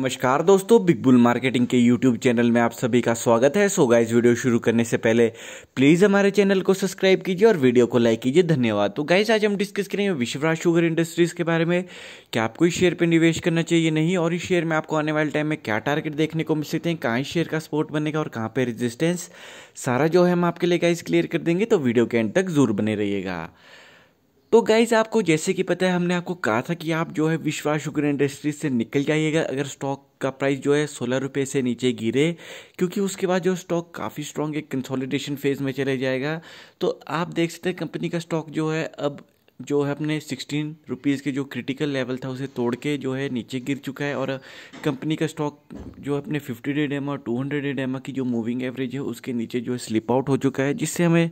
नमस्कार दोस्तों big bull marketing के यूट्यूब चैनल में आप सभी का स्वागत है सो गाइज वीडियो शुरू करने से पहले प्लीज़ हमारे चैनल को सब्सक्राइब कीजिए और वीडियो को लाइक कीजिए धन्यवाद तो गाइज आज हम डिस्कस करेंगे विश्वराज शुगर इंडस्ट्रीज़ के बारे में क्या आपको इस शेयर पर निवेश करना चाहिए नहीं और इस शेयर में आपको आने वाले टाइम में क्या टारगेट देखने को मिल सकते हैं कहाँ इस शेयर का सपोर्ट बनेगा और कहाँ पर रेजिस्टेंस सारा जो है हम आपके लिए गाइज क्लियर कर देंगे तो वीडियो के एंड तक जरूर बने रहिएगा तो गाइज़ आपको जैसे कि पता है हमने आपको कहा था कि आप जो है विश्वास शुगर इंडस्ट्रीज से निकल जाइएगा अगर स्टॉक का प्राइस जो है सोलह रुपये से नीचे गिरे क्योंकि उसके बाद जो स्टॉक काफ़ी स्ट्रॉन्ग एक कंसोलिडेशन फेज़ में चले जाएगा तो आप देख सकते हैं कंपनी का स्टॉक जो है अब जो है अपने सिक्सटीन रुपीज़ के जो क्रिटिकल लेवल था उसे तोड़ के जो है नीचे गिर चुका है और कंपनी का स्टॉक जो अपने fifty day DEMA two hundred day DEMA की जो मूविंग एवरेज है उसके नीचे जो है स्लिप आउट हो चुका है जिससे हमें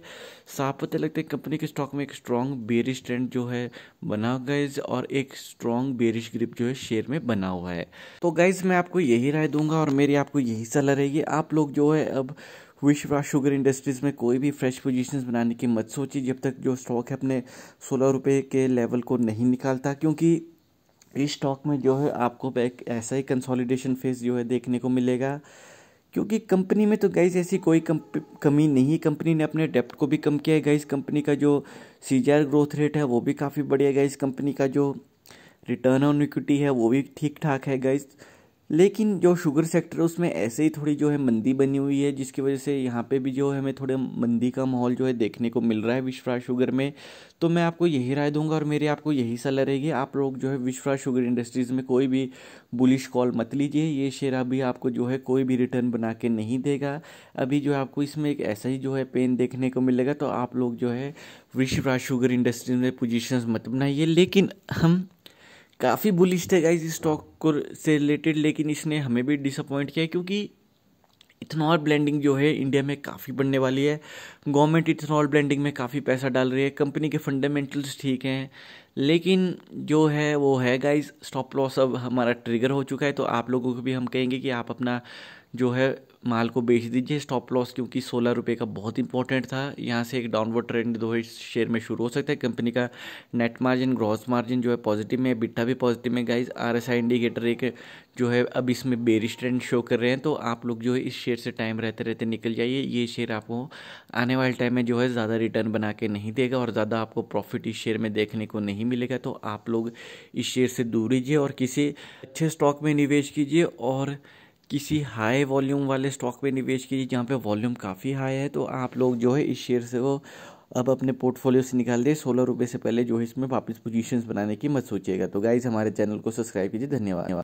साफ पता लगता है कंपनी के स्टॉक में एक स्ट्रॉन्ग बेरिश ट्रेंड जो है बना गाइज और एक स्ट्रॉन्ग बेरिश ग्रिप जो है शेयर में बना हुआ है तो गाइज मैं आपको यही राय दूंगा और मेरी आपको यही सलाह रहेगी आप लोग जो है अब विश्वास शुगर इंडस्ट्रीज़ में कोई भी फ्रेश पोजीशंस बनाने की मत सोचिए जब तक जो स्टॉक है अपने सोलह रुपये के लेवल को नहीं निकालता क्योंकि इस स्टॉक में जो है आपको एक ऐसा ही कंसोलिडेशन फेज जो है देखने को मिलेगा क्योंकि कंपनी में तो गाइज ऐसी कोई कमी नहीं है कंपनी ने अपने डेप्ट को भी कम किया है गाइज कंपनी का जो सी ग्रोथ रेट है वो भी काफ़ी बढ़िया गाइज कंपनी का जो रिटर्न ऑन इक्विटी है वो भी ठीक ठाक है गाइज लेकिन जो शुगर सेक्टर है उसमें ऐसे ही थोड़ी जो है मंदी बनी हुई है जिसकी वजह से यहाँ पे भी जो है हमें थोड़े मंदी का माहौल जो है देखने को मिल रहा है विश्वास शुगर में तो मैं आपको यही राय दूंगा और मेरी आपको यही सलाह रहेगी आप लोग जो है विश्वराज शुगर इंडस्ट्रीज़ में कोई भी बुलिश कॉल मत लीजिए ये शेयर अभी आपको जो है कोई भी रिटर्न बना के नहीं देगा अभी जो है आपको इसमें एक ऐसा ही जो है पेन देखने को मिलेगा तो आप लोग जो है विश्वराज शुगर इंडस्ट्रीज में पोजिशन मत बनाइए लेकिन हम काफ़ी बुलिश थे गाइज इस स्टॉक को से रिलेटेड लेकिन इसने हमें भी डिसअपॉइंट किया क्योंकि इथेनॉल ब्लेंडिंग जो है इंडिया में काफ़ी बढ़ने वाली है गवर्नमेंट इथेनॉल ब्लेंडिंग में काफ़ी पैसा डाल रही है कंपनी के फंडामेंटल्स ठीक हैं लेकिन जो है वो है गाइज स्टॉप लॉस अब हमारा ट्रिगर हो चुका है तो आप लोगों को भी हम कहेंगे कि आप अपना जो है माल को बेच दीजिए स्टॉप लॉस क्योंकि सोलह रुपये का बहुत इंपॉर्टेंट था यहाँ से एक डाउनवर्ड ट्रेंड दो इस शेयर में शुरू हो सकता है कंपनी का नेट मार्जिन ग्रॉस मार्जिन जो है पॉजिटिव में बिट्टा भी पॉजिटिव में guys R S I indicator एक जो है अब इसमें बेरिश ट्रेंड शो कर रहे हैं तो आप लोग जो है इस शेयर से टाइम रहते रहते निकल जाइए ये शेयर आपको आने वाले टाइम में जो है ज़्यादा रिटर्न बना के नहीं देगा और ज़्यादा आपको प्रॉफिट इस शेयर में देखने को नहीं मिलेगा तो आप लोग इस शेयर से दूर रहिए और किसी अच्छे स्टॉक में निवेश कीजिए और किसी हाई वॉल्यूम वाले स्टॉक में निवेश कीजिए जहाँ पे वॉल्यूम काफ़ी हाई है तो आप लोग जो है इस शेयर से वो अब अपने पोर्टफोलियो से निकाल दिए सोलह रुपये से पहले जो है इसमें वापस पोजीशंस बनाने की मत सोचिएगा तो गाइज हमारे चैनल को सब्सक्राइब कीजिए धन्यवाद